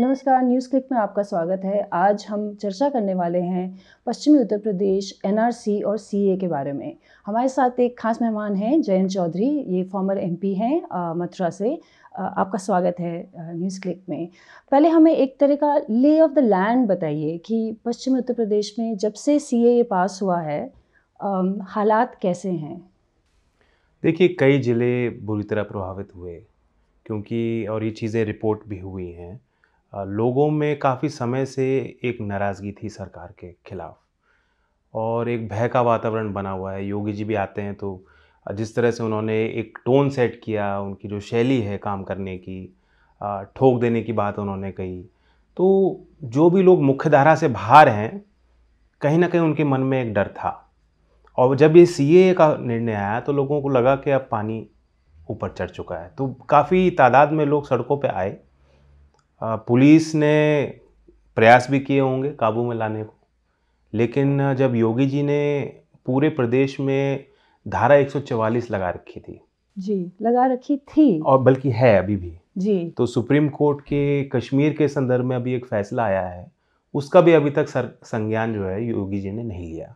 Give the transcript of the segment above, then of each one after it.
नमस्कार news click में आपका स्वागत है आज हम चर्चा करने वाले हैं पश्चिमी उत्तर प्रदेश एनआरसी और सीए के बारे में हमारे साथ एक खास मेहमान हैं जयंत चौधरी ये फॉर्मर एमपी हैं मथुरा से आ, आपका स्वागत है न्यूज़ क्लिक में पहले हमें एक तरह का ले ऑफ द लैंड बताइए कि पश्चिमी उत्तर प्रदेश में जब से सी ए पास हुआ है आ, हालात कैसे हैं देखिए कई ज़िले बुरी तरह प्रभावित हुए क्योंकि और ये चीज़ें रिपोर्ट भी हुई हैं लोगों में काफ़ी समय से एक नाराज़गी थी सरकार के खिलाफ और एक भय का वातावरण बना हुआ है योगी जी भी आते हैं तो जिस तरह से उन्होंने एक टोन सेट किया उनकी जो शैली है काम करने की ठोक देने की बात उन्होंने कही तो जो भी लोग मुख्यधारा से बाहर हैं कहीं ना कहीं उनके मन में एक डर था और जब ये सी का निर्णय आया तो लोगों को लगा कि अब पानी ऊपर चढ़ चुका है तो काफ़ी तादाद में लोग सड़कों पर आए पुलिस ने प्रयास भी किए होंगे काबू में लाने को लेकिन जब योगी जी ने पूरे प्रदेश में धारा 144 लगा रखी थी जी लगा रखी थी और बल्कि है अभी भी जी तो सुप्रीम कोर्ट के कश्मीर के संदर्भ में अभी एक फैसला आया है उसका भी अभी तक सर संज्ञान जो है योगी जी ने नहीं लिया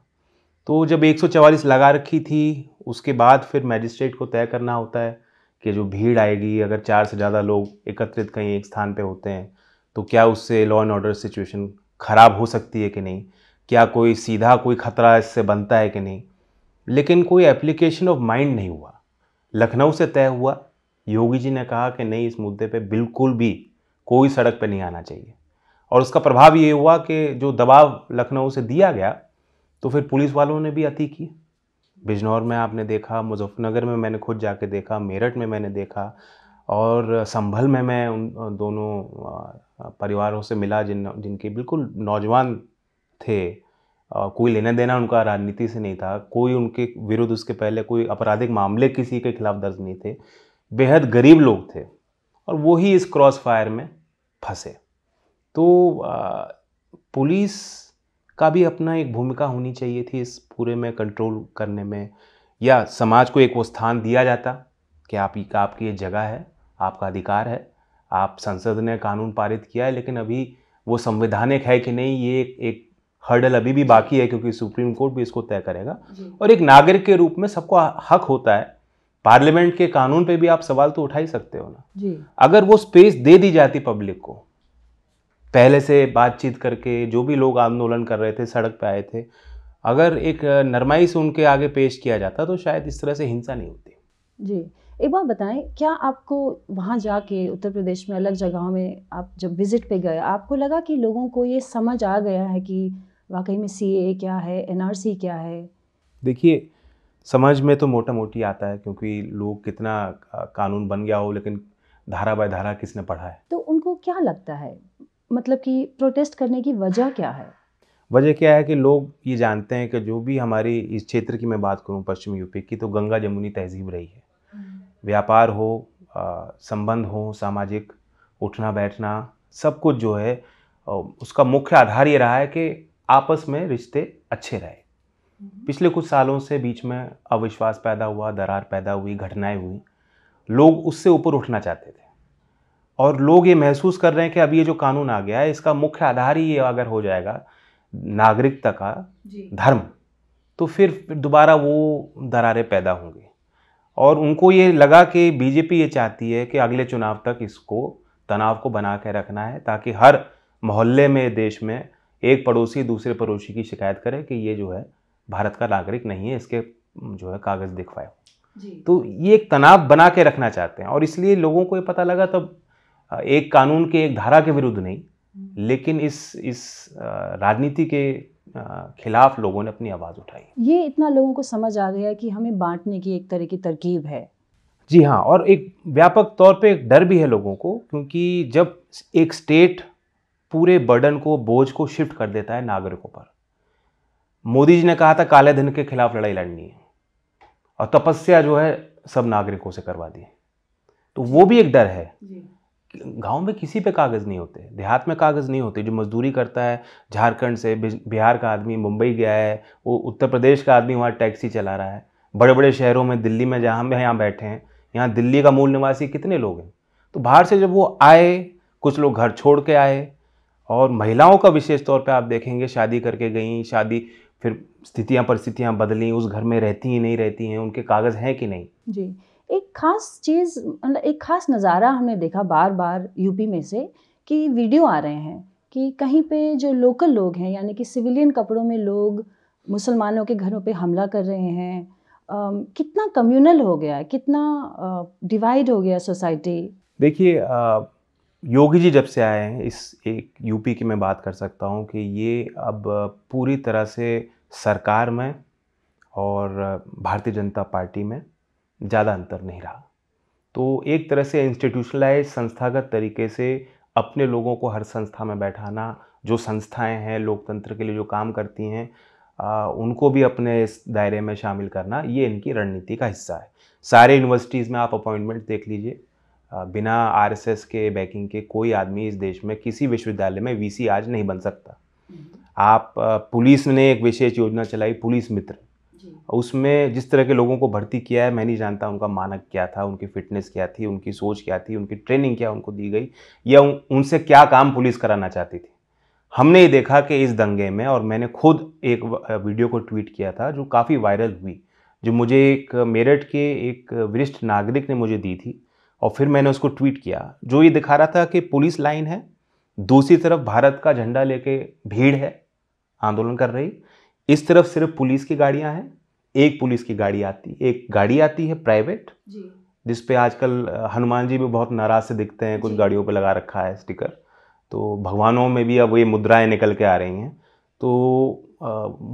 तो जब 144 लगा रखी थी उसके बाद फिर मैजिस्ट्रेट को तय करना होता है कि जो भीड़ आएगी अगर चार से ज़्यादा लोग एकत्रित कहीं एक स्थान पे होते हैं तो क्या उससे लॉ एंड ऑर्डर सिचुएशन ख़राब हो सकती है कि नहीं क्या कोई सीधा कोई ख़तरा इससे बनता है कि नहीं लेकिन कोई एप्लीकेशन ऑफ माइंड नहीं हुआ लखनऊ से तय हुआ योगी जी ने कहा कि नहीं इस मुद्दे पे बिल्कुल भी कोई सड़क पे नहीं आना चाहिए और उसका प्रभाव ये हुआ कि जो दबाव लखनऊ से दिया गया तो फिर पुलिस वालों ने भी अति की बिजनौर में आपने देखा मुजफ्फरनगर में मैंने खुद जाके देखा मेरठ में मैंने देखा और संभल में मैं उन दोनों परिवारों से मिला जिन जिनके बिल्कुल नौजवान थे कोई लेना देना उनका राजनीति से नहीं था कोई उनके विरुद्ध उसके पहले कोई आपराधिक मामले किसी के खिलाफ दर्ज नहीं थे बेहद गरीब लोग थे और वो ही इस क्रॉस फायर में फंसे तो पुलिस का भी अपना एक भूमिका होनी चाहिए थी इस पूरे में कंट्रोल करने में या समाज को एक वो स्थान दिया जाता कि आप आपकी ये जगह है आपका अधिकार है आप संसद ने कानून पारित किया है लेकिन अभी वो संवैधानिक है कि नहीं ये एक हर्डल अभी भी बाकी है क्योंकि सुप्रीम कोर्ट भी इसको तय करेगा और एक नागरिक के रूप में सबको हक होता है पार्लियामेंट के कानून पे भी आप सवाल तो उठा ही सकते हो ना जी। अगर वो स्पेस दे दी जाती पब्लिक को पहले से बातचीत करके जो भी लोग आंदोलन कर रहे थे सड़क पर आए थे अगर एक नरमाई से उनके आगे पेश किया जाता तो शायद इस तरह से हिंसा नहीं होती जी एक बार बताएं क्या आपको वहाँ जाके उत्तर प्रदेश में अलग जगहों में आप जब विज़िट पे गए आपको लगा कि लोगों को ये समझ आ गया है कि वाकई में सी क्या है एन क्या है देखिए समझ में तो मोटा मोटी आता है क्योंकि लोग कितना कानून बन गया हो लेकिन धारा बाय धारा किसने पढ़ा है तो उनको क्या लगता है मतलब कि प्रोटेस्ट करने की वजह क्या है वजह क्या है कि लोग ये जानते हैं कि जो भी हमारी इस क्षेत्र की मैं बात करूँ पश्चिमी यूपी की तो गंगा जमुनी तहजीब रही है हम्म। व्यापार हो संबंध हो सामाजिक उठना बैठना सब कुछ जो है उसका मुख्य आधार ये रहा है कि आपस में रिश्ते अच्छे रहे हम्म। पिछले कुछ सालों से बीच में अविश्वास पैदा हुआ दरार पैदा हुई घटनाएं हुई लोग उससे ऊपर उठना चाहते थे और लोग ये महसूस कर रहे हैं कि अब ये जो कानून आ गया है इसका मुख्य आधार ही ये अगर हो जाएगा नागरिकता का धर्म तो फिर दोबारा वो दरारें पैदा होंगी और उनको ये लगा कि बीजेपी ये चाहती है कि अगले चुनाव तक इसको तनाव को बना के रखना है ताकि हर मोहल्ले में देश में एक पड़ोसी दूसरे पड़ोसी की शिकायत करे कि ये जो है भारत का नागरिक नहीं है इसके जो है कागज़ दिखवाए तो ये एक तनाव बना के रखना चाहते हैं और इसलिए लोगों को ये पता लगा तब एक कानून के एक धारा के विरुद्ध नहीं हम्म। लेकिन इस इस राजनीति के खिलाफ लोगों ने अपनी आवाज़ उठाई ये इतना लोगों को समझ आ गया कि हमें बांटने की एक तरह की तरकीब है जी हाँ और एक व्यापक तौर पे एक डर भी है लोगों को क्योंकि जब एक स्टेट पूरे बर्डन को बोझ को शिफ्ट कर देता है नागरिकों पर मोदी जी ने कहा था काले धन के खिलाफ लड़ाई लड़नी है और तपस्या जो है सब नागरिकों से करवा दी तो वो भी एक डर है गांव में किसी पे कागज़ नहीं होते देहात में कागज़ नहीं होते जो मजदूरी करता है झारखंड से बिहार का आदमी मुंबई गया है वो उत्तर प्रदेश का आदमी वहाँ टैक्सी चला रहा है बड़े बड़े शहरों में दिल्ली में जहाँ हम यहाँ बैठे हैं यहाँ दिल्ली का मूल निवासी कितने लोग हैं तो बाहर से जब वो आए कुछ लोग घर छोड़ के आए और महिलाओं का विशेष तौर पर आप देखेंगे शादी करके गई शादी फिर स्थितियाँ परिस्थितियाँ बदली उस घर में रहती ही नहीं रहती हैं उनके कागज़ हैं कि नहीं जी एक खास चीज़ मतलब एक खास नज़ारा हमने देखा बार बार यूपी में से कि वीडियो आ रहे हैं कि कहीं पे जो लोकल लोग हैं यानी कि सिविलियन कपड़ों में लोग मुसलमानों के घरों पे हमला कर रहे हैं आ, कितना कम्युनल हो गया है कितना डिवाइड हो गया सोसाइटी देखिए योगी जी जब से आए हैं इस एक यूपी की मैं बात कर सकता हूँ कि ये अब पूरी तरह से सरकार में और भारतीय जनता पार्टी में ज़्यादा अंतर नहीं रहा तो एक तरह से इंस्टीट्यूशनलाइज संस्थागत तरीके से अपने लोगों को हर संस्था में बैठाना जो संस्थाएं हैं लोकतंत्र के लिए जो काम करती हैं उनको भी अपने इस दायरे में शामिल करना ये इनकी रणनीति का हिस्सा है सारे यूनिवर्सिटीज़ में आप अपॉइंटमेंट देख लीजिए बिना आरएसएस के बैकिंग के कोई आदमी इस देश में किसी विश्वविद्यालय में वीसी आज नहीं बन सकता हम्म। आप पुलिस ने एक विशेष योजना चलाई पुलिस मित्र उसमें जिस तरह के लोगों को भर्ती किया है मैं नहीं जानता उनका मानक क्या था उनकी फ़िटनेस क्या थी उनकी सोच क्या थी उनकी ट्रेनिंग क्या उनको दी गई या उन, उनसे क्या काम पुलिस कराना चाहती थी हमने ये देखा कि इस दंगे में और मैंने खुद एक वीडियो को ट्वीट किया था जो काफ़ी वायरल हुई जो मुझे एक मेरठ के एक वरिष्ठ नागरिक ने मुझे दी थी और फिर मैंने उसको ट्वीट किया जो ये दिखा रहा था कि पुलिस लाइन है दूसरी तरफ भारत का झंडा लेके भीड़ है आंदोलन कर रही इस तरफ सिर्फ पुलिस की गाड़ियां हैं एक पुलिस की गाड़ी आती एक गाड़ी आती है प्राइवेट जिस पे आजकल हनुमान जी भी बहुत नाराज से दिखते हैं कुछ गाड़ियों पे लगा रखा है स्टिकर तो भगवानों में भी अब ये मुद्राएं निकल के आ रही हैं तो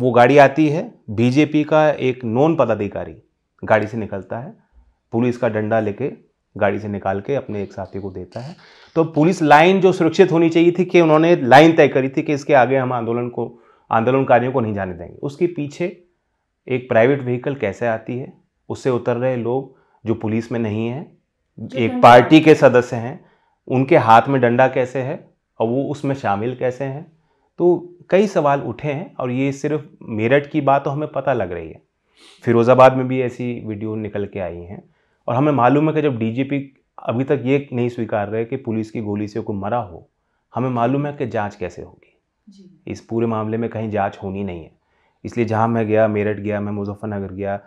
वो गाड़ी आती है बीजेपी का एक नॉन पदाधिकारी गाड़ी से निकलता है पुलिस का डंडा लेके गाड़ी से निकाल के अपने एक साथी को देता है तो पुलिस लाइन जो सुरक्षित होनी चाहिए थी कि उन्होंने लाइन तय करी थी कि इसके आगे हम आंदोलन को आंदोलनकारियों को नहीं जाने देंगे उसके पीछे एक प्राइवेट व्हीकल कैसे आती है उससे उतर रहे लोग जो पुलिस में नहीं है एक पार्टी के सदस्य हैं उनके हाथ में डंडा कैसे है और वो उसमें शामिल कैसे हैं तो कई सवाल उठे हैं और ये सिर्फ मेरठ की बात तो हमें पता लग रही है फिरोज़ाबाद में भी ऐसी वीडियो निकल के आई हैं और हमें मालूम है कि जब डीजीपी अभी तक ये नहीं स्वीकार रहे कि पुलिस की गोली से कोई मरा हो हमें मालूम है कि जांच कैसे होगी इस पूरे मामले में कहीं जांच होनी नहीं है इसलिए जहाँ मैं गया मेरठ गया मैं मुजफ्फरनगर गया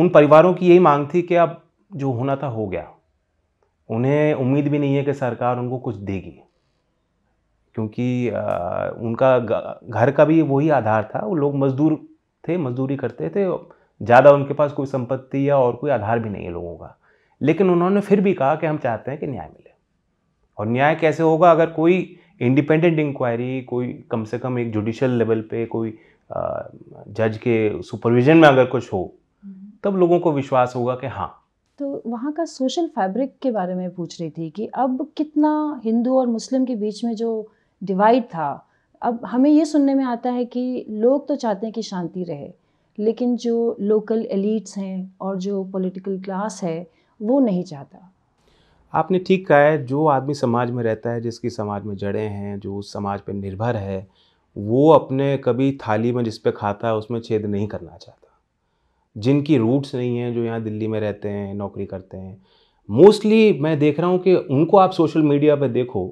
उन परिवारों की यही मांग थी कि अब जो होना था हो गया उन्हें उम्मीद भी नहीं है कि सरकार उनको कुछ देगी क्योंकि आ, उनका घर का भी वही आधार था वो लोग मजदूर थे मजदूरी करते थे ज़्यादा उनके पास कोई संपत्ति या और कोई आधार भी नहीं है लोगों का लेकिन उन्होंने फिर भी कहा कि हम चाहते हैं कि न्याय मिले और न्याय कैसे होगा अगर कोई इंडिपेंडेंट इंक्वायरी कोई कम से कम एक जुडिशल लेवल पे कोई जज के सुपरविजन में अगर कुछ हो हम्म। तब लोगों को विश्वास होगा कि हाँ तो वहाँ का सोशल फैब्रिक के बारे में पूछ रही थी कि अब कितना हिंदू और मुस्लिम के बीच में जो डिवाइड था अब हमें ये सुनने में आता है कि लोग तो चाहते हैं कि शांति रहे लेकिन जो लोकल एलिट्स हैं और जो पॉलिटिकल क्लास है वो नहीं चाहता आपने ठीक कहा है जो आदमी समाज में रहता है जिसकी समाज में जड़ें हैं जो उस समाज पर निर्भर है वो अपने कभी थाली में जिस पे खाता है उसमें छेद नहीं करना चाहता जिनकी रूट्स नहीं हैं जो यहाँ दिल्ली में रहते हैं नौकरी करते हैं मोस्टली मैं देख रहा हूँ कि उनको आप सोशल मीडिया पर देखो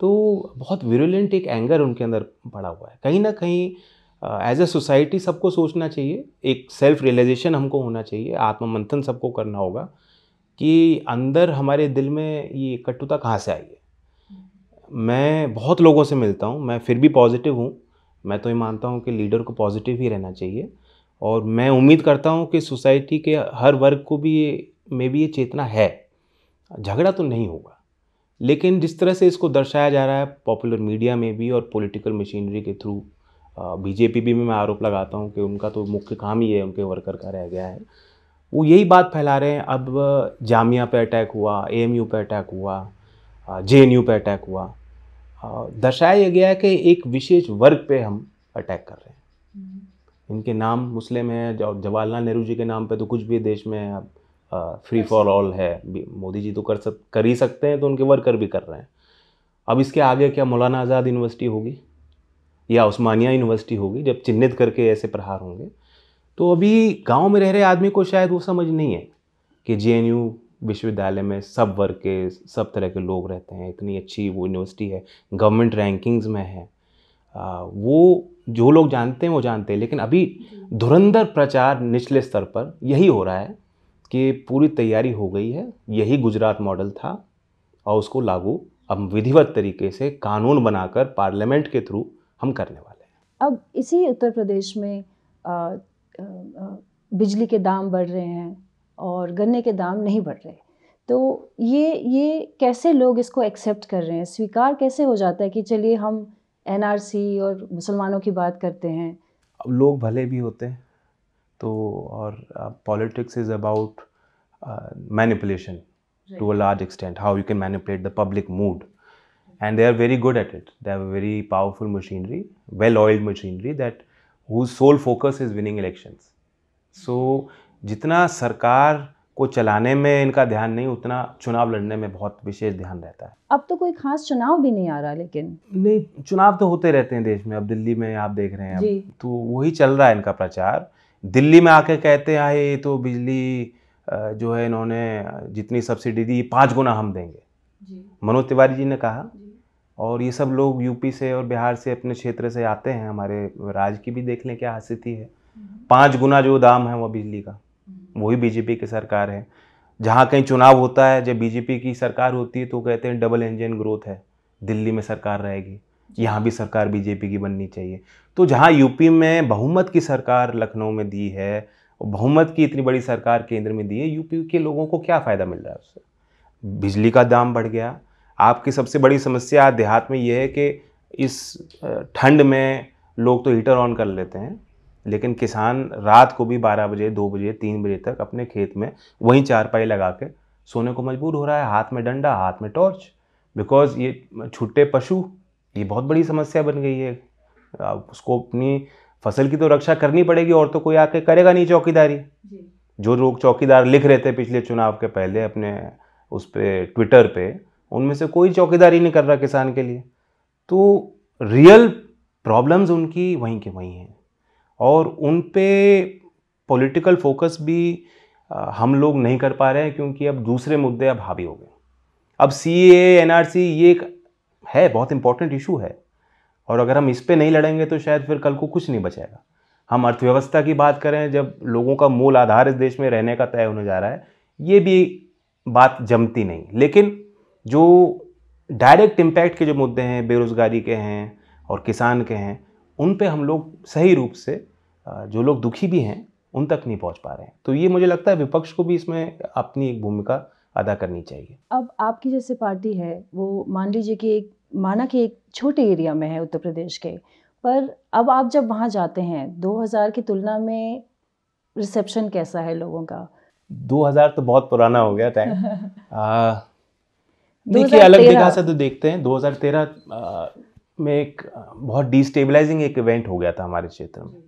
तो बहुत विरुलेंट एक एंगर उनके अंदर पड़ा हुआ है कहीं ना कहीं एज अ सोसाइटी सबको सोचना चाहिए एक सेल्फ रियलाइजेशन हमको होना चाहिए आत्ममंथन सबको करना होगा कि अंदर हमारे दिल में ये कटुता कहाँ से आई है मैं बहुत लोगों से मिलता हूँ मैं फिर भी पॉजिटिव हूँ मैं तो ये मानता हूँ कि लीडर को पॉजिटिव ही रहना चाहिए और मैं उम्मीद करता हूँ कि सोसाइटी के हर वर्ग को भी ये में भी ये चेतना है झगड़ा तो नहीं होगा लेकिन जिस तरह से इसको दर्शाया जा रहा है पॉपुलर मीडिया में भी और पॉलिटिकल मशीनरी के थ्रू बीजेपी भी में मैं आरोप लगाता हूँ कि उनका तो मुख्य काम ही है उनके वर्कर का रह गया है वो यही बात फैला रहे हैं अब जामिया पे अटैक हुआ ए पे अटैक हुआ जे पे अटैक हुआ दर्शाया गया है कि एक विशेष वर्ग पे हम अटैक कर रहे हैं हम्म। इनके नाम मुस्लिम हैं जवाहरलाल नेहरू जी के नाम पे तो कुछ भी देश में अब फ्री फॉर ऑल है मोदी जी तो कर सक कर ही सकते हैं तो उनके वर्कर भी कर रहे हैं अब इसके आगे क्या मौलाना आज़ाद यूनिवर्सिटी होगी या उस्मानिया यूनिवर्सिटी होगी जब चिन्हित करके ऐसे प्रहार होंगे तो अभी गांव में रह रहे आदमी को शायद वो समझ नहीं है कि जे विश्वविद्यालय में सब वर्ग के सब तरह के लोग रहते हैं इतनी अच्छी वो यूनिवर्सिटी है गवर्नमेंट रैंकिंग्स में है आ, वो जो लोग जानते हैं वो जानते हैं लेकिन अभी धुरंधर प्रचार निचले स्तर पर यही हो रहा है कि पूरी तैयारी हो गई है यही गुजरात मॉडल था और उसको लागू अब विधिवत तरीके से कानून बनाकर पार्लियामेंट के थ्रू हम करने वाले हैं अब इसी उत्तर प्रदेश में आ, आ, आ, बिजली के दाम बढ़ रहे हैं और गन्ने के दाम नहीं बढ़ रहे तो ये ये कैसे लोग इसको एक्सेप्ट कर रहे हैं स्वीकार कैसे हो जाता है कि चलिए हम एन और मुसलमानों की बात करते हैं अब लोग भले भी होते हैं तो और politics is about manipulation to a large extent how you can manipulate the public mood and they are very good at it they are very powerful machinery well oiled machinery that who sole focus is winning elections so जितना सरकार को चलाने में इनका ध्यान नहीं उतना चुनाव लड़ने में बहुत विशेष ध्यान रहता है अब तो कोई खास चुनाव भी नहीं आ रहा लेकिन नहीं चुनाव तो होते रहते हैं देश में अब दिल्ली में आप देख रहे हैं अब तो वही चल रहा है इनका प्रचार दिल्ली में आके कहते हैं हाँ, ये तो बिजली जो है इन्होंने जितनी सब्सिडी दी पाँच गुना हम देंगे मनोज तिवारी जी ने कहा और ये सब लोग यूपी से और बिहार से अपने क्षेत्र से आते हैं हमारे राज्य की भी देख लें क्या स्थिति है हम्म। पाँच गुना जो दाम है वह बिजली का वही बीजेपी की सरकार है जहाँ कहीं चुनाव होता है जब बीजेपी की सरकार होती है तो कहते हैं डबल इंजन ग्रोथ है दिल्ली में सरकार रहेगी यहाँ भी सरकार बीजेपी की बननी चाहिए तो जहाँ यूपी में बहुमत की सरकार लखनऊ में दी है बहुमत की इतनी बड़ी सरकार केंद्र में दी है यूपी के लोगों को क्या फ़ायदा मिल रहा है उससे बिजली का दाम बढ़ गया आपकी सबसे बड़ी समस्या देहात में यह है कि इस ठंड में लोग तो हीटर ऑन कर लेते हैं लेकिन किसान रात को भी बारह बजे दो बजे तीन बजे तक अपने खेत में वहीं चारपाई लगा के सोने को मजबूर हो रहा है हाथ में डंडा हाथ में टॉर्च बिकॉज ये छुट्टे पशु ये बहुत बड़ी समस्या बन गई है उसको अपनी फसल की तो रक्षा करनी पड़ेगी और तो कोई आके करेगा नहीं चौकीदारी जो लोग चौकीदार लिख रहे थे पिछले चुनाव के पहले अपने उस पर ट्विटर पर उनमें से कोई चौकीदारी नहीं कर रहा किसान के लिए तो रियल प्रॉब्लम्स उनकी वहीं के वहीं हैं और उन पे पॉलिटिकल फोकस भी हम लोग नहीं कर पा रहे हैं क्योंकि अब दूसरे मुद्दे अब हावी हो गए अब सी ए एन आर सी ये एक है बहुत इंपॉर्टेंट इशू है और अगर हम इस पर नहीं लड़ेंगे तो शायद फिर कल को कुछ नहीं बचेगा हम अर्थव्यवस्था की बात करें जब लोगों का मूल आधार इस देश में रहने का तय होने जा रहा है ये भी बात जमती नहीं लेकिन जो डायरेक्ट इम्पैक्ट के जो मुद्दे हैं बेरोज़गारी के हैं और किसान के हैं उन पे हम लोग सही रूप से जो लोग दुखी भी हैं उन तक नहीं पहुंच पा रहे हैं तो ये मुझे लगता है विपक्ष को भी इसमें अपनी एक भूमिका अदा करनी चाहिए अब आपकी जैसे पार्टी है वो मान लीजिए कि एक माना कि एक छोटे एरिया में है उत्तर प्रदेश के पर अब आप जब वहाँ जाते हैं 2000 की तुलना में रिसेप्शन कैसा है लोगों का 2000 तो बहुत पुराना हो गया टाइम देखिए अलग जगह से तो देखते हैं 2013 में एक बहुत डिस्टेबलाइजिंग एक इवेंट हो गया था हमारे क्षेत्र में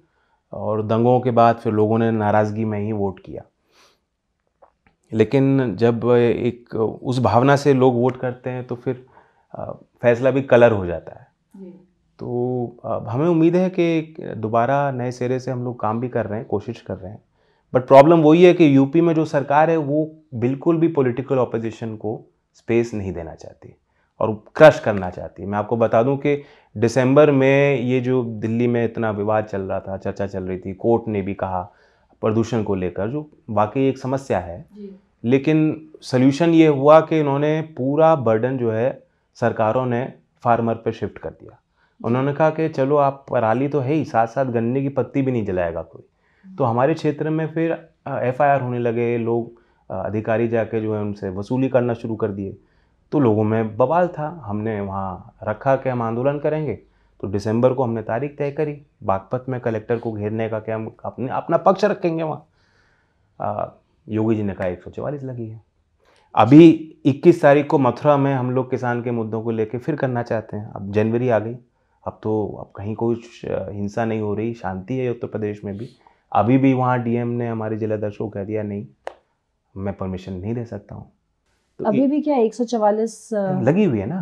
और दंगों के बाद फिर लोगों ने नाराज़गी में ही वोट किया लेकिन जब एक उस भावना से लोग वोट करते हैं तो फिर फैसला भी कलर हो जाता है तो हमें उम्मीद है कि दोबारा नए सिरे से हम लोग काम भी कर रहे हैं कोशिश कर रहे हैं बट प्रॉब्लम वही है कि यूपी में जो सरकार है वो बिल्कुल भी पॉलिटिकल ऑपोजिशन को स्पेस नहीं देना चाहती और क्रश करना चाहती है मैं आपको बता दूं कि दिसंबर में ये जो दिल्ली में इतना विवाद चल रहा था चर्चा चल रही थी कोर्ट ने भी कहा प्रदूषण को लेकर जो वाकई एक समस्या है लेकिन सल्यूशन ये हुआ कि इन्होंने पूरा बर्डन जो है सरकारों ने फार्मर पर शिफ्ट कर दिया उन्होंने कहा कि चलो आप पराली तो है ही साथ साथ गन्ने की पत्ती भी नहीं जलाएगा कोई तो हमारे क्षेत्र में फिर एफआईआर होने लगे लोग अधिकारी जाके जो है उनसे वसूली करना शुरू कर दिए तो लोगों में बवाल था हमने वहाँ रखा कि हम आंदोलन करेंगे तो दिसंबर को हमने तारीख तय करी बागपत में कलेक्टर को घेरने का कि हम अपने अपना पक्ष रखेंगे वहाँ योगी जी ने कहा एक लगी है अभी 21 तारीख को मथुरा में हम लोग किसान के मुद्दों को लेकर फिर करना चाहते हैं अब जनवरी आ गई अब तो अब कहीं कोई हिंसा नहीं हो रही शांति है उत्तर प्रदेश में भी अभी भी वहाँ डीएम ने हमारे जिलाध्यक्ष को कह दिया नहीं मैं परमिशन नहीं दे सकता हूँ तो अभी भी क्या एक सौ चवालीस लगी हुई है ना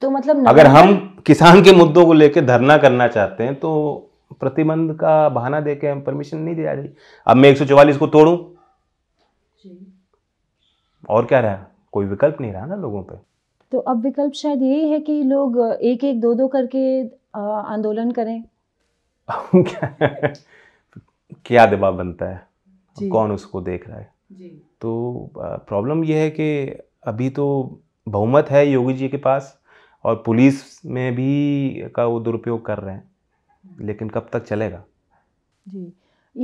तो मतलब अगर हम किसान के मुद्दों को लेकर धरना करना चाहते हैं तो प्रतिबंध का बहाना देके हम परमिशन नहीं दी रही अब मैं एक को तोड़ू और क्या रहा कोई विकल्प नहीं रहा ना लोगों पे तो अब विकल्प शायद यही है कि लोग एक एक दो दो करके आंदोलन करें क्या दबाव बनता है कौन उसको देख रहा है जी तो प्रॉब्लम यह है कि अभी तो बहुमत है योगी जी के पास और पुलिस में भी का वो दुरुपयोग कर रहे हैं लेकिन कब तक चलेगा जी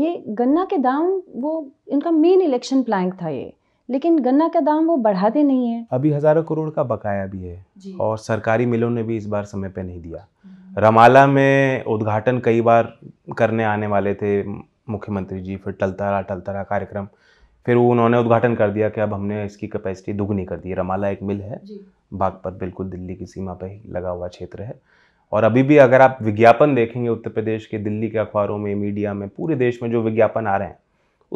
ये गन्ना के दाम वो इनका मेन इलेक्शन प्लैंक था ये लेकिन गन्ना का दाम वो बढ़ाते नहीं है अभी हज़ारों करोड़ का बकाया भी है और सरकारी मिलों ने भी इस बार समय पे नहीं दिया हम्म। रमाला में उद्घाटन कई बार करने आने वाले थे मुख्यमंत्री जी फिर टलतारा टलतारा कार्यक्रम फिर उन्होंने उद्घाटन कर दिया कि अब हमने इसकी कैपेसिटी दुगनी कर दी रमाला एक मिल है बागपत बिल्कुल दिल्ली की सीमा पर ही लगा हुआ क्षेत्र है और अभी भी अगर आप विज्ञापन देखेंगे उत्तर प्रदेश के दिल्ली के अखबारों में मीडिया में पूरे देश में जो विज्ञापन आ रहे हैं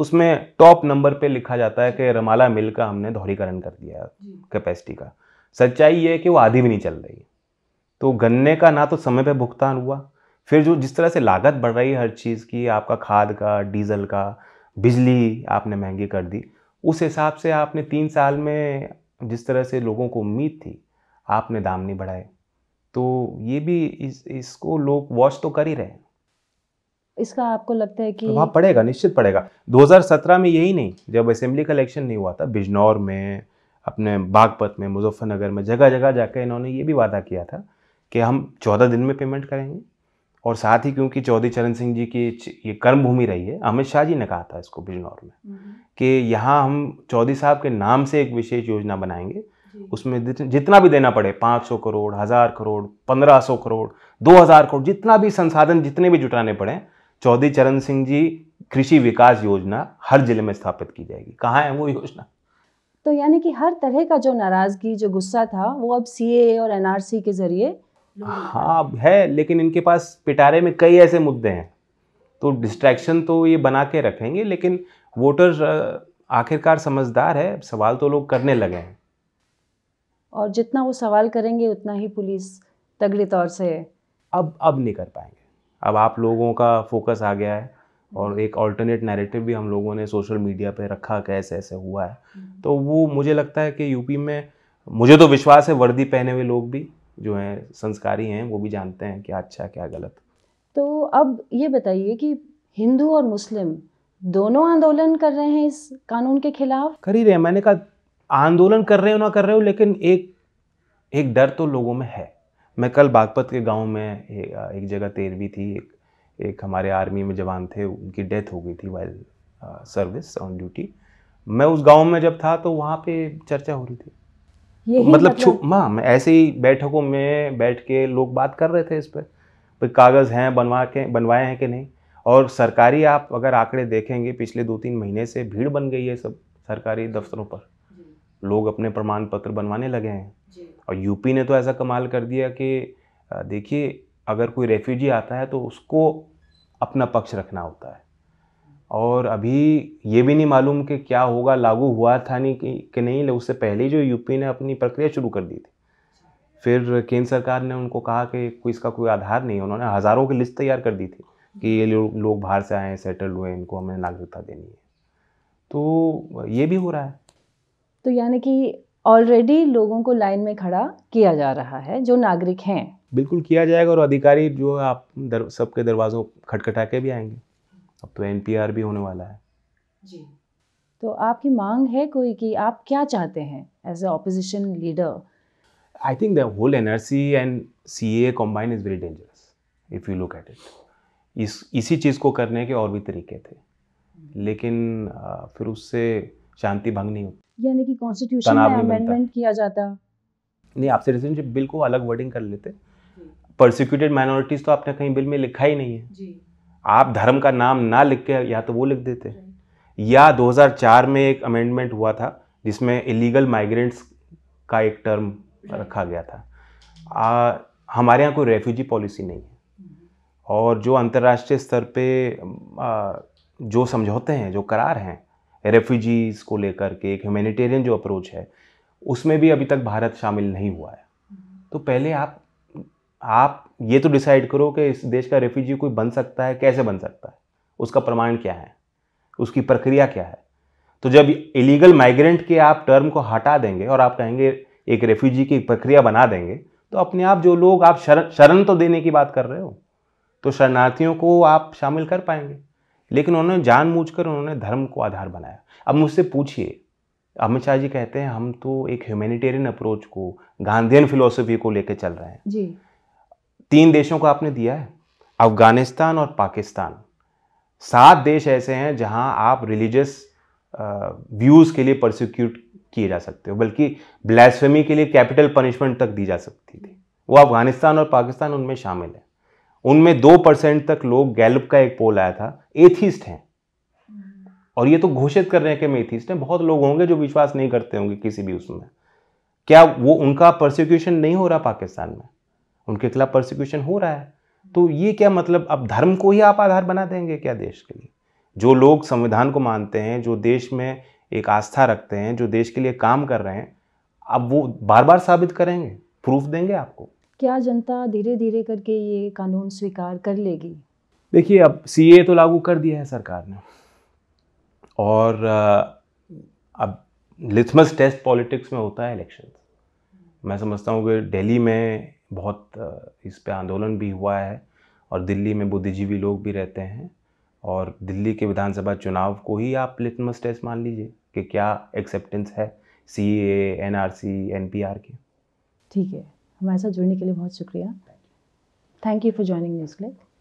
उसमें टॉप नंबर पे लिखा जाता है कि रमाला मिल का हमने दोहरीकरण कर दिया है कैपेसिटी का सच्चाई ये है कि वो आधी भी नहीं चल रही तो गन्ने का ना तो समय पर भुगतान हुआ फिर जो जिस तरह से लागत बढ़ रही है हर चीज़ की आपका खाद का डीजल का बिजली आपने महंगी कर दी उस हिसाब से आपने तीन साल में जिस तरह से लोगों को उम्मीद थी आपने दाम नहीं बढ़ाए तो ये भी इस इसको लोग वॉच तो कर ही रहे इसका आपको लगता है कि वहाँ पड़ेगा निश्चित पड़ेगा 2017 में यही नहीं जब असेंबली का इलेक्शन नहीं हुआ था बिजनौर में अपने बागपत में मुजफ्फरनगर में जगह जगह जाकर इन्होंने ये भी वादा किया था कि हम चौदह दिन में पेमेंट करेंगे और साथ ही क्योंकि चौधरी चरण सिंह जी की ये कर्मभूमि रही है अमित शाह जी ने कहा था इसको बिजनौर में हम्म। कि यहाँ हम चौधरी साहब के नाम से एक विशेष योजना बनाएंगे उसमें जितना भी देना पड़े पाँच सौ करोड़ हज़ार करोड़ पंद्रह सौ करोड़ दो हजार करोड़ जितना भी संसाधन जितने भी जुटाने पड़े चौधरी चरण सिंह जी कृषि विकास योजना हर जिले में स्थापित की जाएगी कहाँ है वो योजना तो यानी कि हर तरह का जो नाराज़गी जो गुस्सा था वो अब सी और एनआरसी के ज़रिए हाँ है लेकिन इनके पास पिटारे में कई ऐसे मुद्दे हैं तो डिस्ट्रैक्शन तो ये बना के रखेंगे लेकिन वोटर आखिरकार समझदार है सवाल तो लोग करने लगे हैं और जितना वो सवाल करेंगे उतना ही पुलिस तगड़े तौर से अब अब नहीं कर पाएंगे अब आप लोगों का फोकस आ गया है और हम्म। एक ऑल्टरनेट नैरेटिव भी हम लोगों ने सोशल मीडिया पे रखा कैसे ऐसे हुआ है हम्म। तो वो मुझे लगता है कि यूपी में मुझे तो विश्वास है वर्दी पहने हुए लोग भी जो हैं संस्कारी हैं वो भी जानते हैं क्या अच्छा क्या गलत तो अब ये बताइए कि हिंदू और मुस्लिम दोनों आंदोलन कर रहे हैं इस कानून के खिलाफ कर ही रहे हैं मैंने कहा आंदोलन कर रहे हो ना कर रहे हो लेकिन एक एक डर तो लोगों में है मैं कल बागपत के गांव में एक जगह तेरवी थी एक, एक हमारे आर्मी में जवान थे उनकी डेथ हो गई थी वाइल सर्विस ऑन ड्यूटी मैं उस गांव में जब था तो वहाँ पे चर्चा हो रही थी मतलब, मतलब माँ मैं ऐसे ही बैठकों में बैठ के लोग बात कर रहे थे इस पर कागज़ हैं बनवा के बनवाए हैं कि नहीं और सरकारी आप अगर आंकड़े देखेंगे पिछले दो तीन महीने से भीड़ बन गई है सब सरकारी दफ्तरों पर लोग अपने प्रमाण पत्र बनवाने लगे हैं और यूपी ने तो ऐसा कमाल कर दिया कि देखिए अगर कोई रेफ्यूजी आता है तो उसको अपना पक्ष रखना होता है और अभी ये भी नहीं मालूम कि क्या होगा लागू हुआ था नहीं कि, नहीं उससे पहले जो यूपी ने अपनी प्रक्रिया शुरू कर दी थी फिर केंद्र सरकार ने उनको कहा कि कोई इसका कोई आधार नहीं है उन्होंने हज़ारों की लिस्ट तैयार कर दी थी कि ये लोग लोग बाहर से आए हैं सेटल हुए इनको हमें नागरिकता देनी है तो ये भी हो रहा है तो यानी कि ऑलरेडी लोगों को लाइन में खड़ा किया जा रहा है जो नागरिक हैं बिल्कुल किया जाएगा और अधिकारी जो आप दर, सबके दरवाज़ों खटखटा के भी आएंगे अब तो एन भी होने वाला है जी तो आपकी मांग है कोई कि आप क्या चाहते हैं as a opposition leader I think the whole N R C and C A combine is very dangerous if you look at it इस इसी चीज़ को करने के और भी तरीके थे लेकिन आ, फिर उससे शांति भंग नहीं होती यानी कि कॉन्स्टिट्यूशन में अमेंडमेंट किया जाता नहीं आप सिटीजनशिप बिल को अलग वर्डिंग कर लेते परसिक्यूटेड माइनॉरिटीज़ तो आपने कहीं बिल में लिखा ही नहीं है जी आप धर्म का नाम ना लिख के या तो वो लिख देते या 2004 में एक अमेंडमेंट हुआ था जिसमें इलीगल माइग्रेंट्स का एक टर्म रखा गया था आ, हमारे यहाँ कोई रेफ्यूजी पॉलिसी नहीं है और जो अंतर्राष्ट्रीय स्तर पे आ, जो समझौते हैं जो करार हैं रेफ्यूजीज़ को लेकर के एक ह्यूमेटेरियन जो अप्रोच है उसमें भी अभी तक भारत शामिल नहीं हुआ है तो पहले आप आप ये तो डिसाइड करो कि इस देश का रेफ्यूजी कोई बन सकता है कैसे बन सकता है उसका प्रमाण क्या है उसकी प्रक्रिया क्या है तो जब इलीगल माइग्रेंट के आप टर्म को हटा देंगे और आप कहेंगे एक रेफ्यूजी की प्रक्रिया बना देंगे तो अपने आप जो लोग आप शरण शरण तो देने की बात कर रहे हो तो शरणार्थियों को आप शामिल कर पाएंगे लेकिन उन्होंने जानबूझकर उन्होंने धर्म को आधार बनाया अब मुझसे पूछिए अमित शाह जी कहते हैं हम तो एक ह्यूमैनिटेरियन अप्रोच को गांधीयन फिलोसफी को लेकर चल रहे हैं जी तीन देशों को आपने दिया है अफ़गानिस्तान और पाकिस्तान सात देश ऐसे हैं जहां आप रिलीजियस व्यूज़ के लिए प्रोसिक्यूट किए जा सकते हो बल्कि ब्लैसफेमी के लिए कैपिटल पनिशमेंट तक दी जा सकती थी वो अफ़गानिस्तान और पाकिस्तान उनमें शामिल है उनमें दो परसेंट तक लोग गैलप का एक पोल आया था एथिस्ट हैं और ये तो घोषित कर रहे हैं कि मैं एथिस्ट हैं बहुत लोग होंगे जो विश्वास नहीं करते होंगे किसी भी उसमें क्या वो उनका प्रोसिक्यूशन नहीं हो रहा पाकिस्तान में उनके खिलाफ प्रोसिक्यूशन हो रहा है तो ये क्या मतलब अब धर्म को ही आप आधार बना देंगे क्या देश के लिए जो लोग संविधान को मानते हैं जो देश में एक आस्था रखते हैं जो देश के लिए काम कर रहे हैं अब वो बार बार साबित करेंगे प्रूफ देंगे आपको क्या जनता धीरे धीरे करके ये कानून स्वीकार कर लेगी देखिए अब सी तो लागू कर दिया है सरकार ने और अब लिथमस टेस्ट पॉलिटिक्स में होता है इलेक्शन मैं समझता हूँ कि दिल्ली में बहुत इस पर आंदोलन भी हुआ है और दिल्ली में बुद्धिजीवी लोग भी रहते हैं और दिल्ली के विधानसभा चुनाव को ही आप लिटमस टेस्ट मान लीजिए कि क्या एक्सेप्टेंस है C A N R C N P R के ठीक है हमारे साथ जुड़ने के लिए बहुत शुक्रिया thank you for joining news click